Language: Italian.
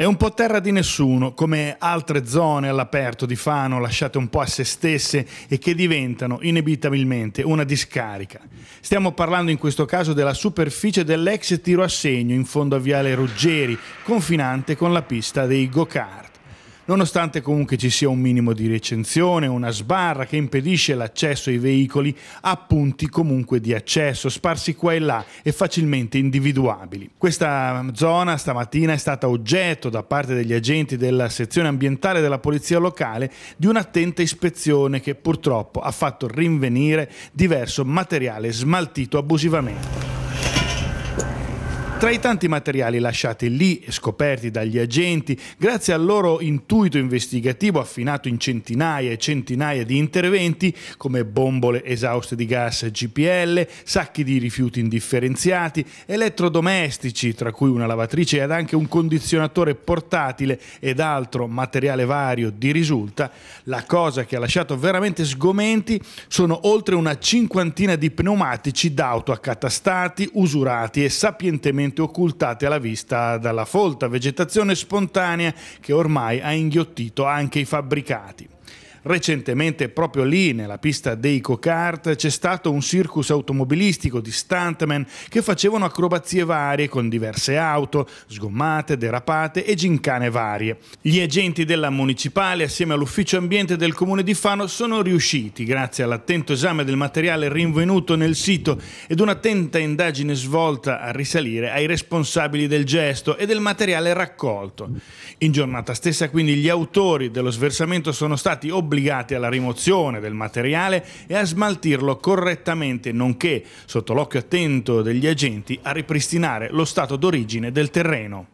È un po' terra di nessuno, come altre zone all'aperto di Fano lasciate un po' a se stesse e che diventano inevitabilmente una discarica. Stiamo parlando in questo caso della superficie dell'ex tiro a segno in fondo a Viale Ruggeri, confinante con la pista dei go-kart nonostante comunque ci sia un minimo di recensione, una sbarra che impedisce l'accesso ai veicoli a punti comunque di accesso, sparsi qua e là e facilmente individuabili. Questa zona stamattina è stata oggetto da parte degli agenti della sezione ambientale della polizia locale di un'attenta ispezione che purtroppo ha fatto rinvenire diverso materiale smaltito abusivamente. Tra i tanti materiali lasciati lì, e scoperti dagli agenti, grazie al loro intuito investigativo affinato in centinaia e centinaia di interventi, come bombole esauste di gas GPL, sacchi di rifiuti indifferenziati, elettrodomestici, tra cui una lavatrice ed anche un condizionatore portatile ed altro materiale vario di risulta, la cosa che ha lasciato veramente sgomenti sono oltre una cinquantina di pneumatici d'auto accatastati, usurati e sapientemente totalmente occultate alla vista dalla folta vegetazione spontanea che ormai ha inghiottito anche i fabbricati. Recentemente, proprio lì, nella pista dei go-kart, c'è stato un circus automobilistico di stuntmen che facevano acrobazie varie con diverse auto, sgommate, derapate e gincane varie. Gli agenti della municipale, assieme all'ufficio ambiente del comune di Fano, sono riusciti, grazie all'attento esame del materiale rinvenuto nel sito ed un'attenta indagine svolta, a risalire ai responsabili del gesto e del materiale raccolto. In giornata stessa, quindi, gli autori dello sversamento sono stati obbligati obbligati alla rimozione del materiale e a smaltirlo correttamente, nonché, sotto l'occhio attento degli agenti, a ripristinare lo stato d'origine del terreno.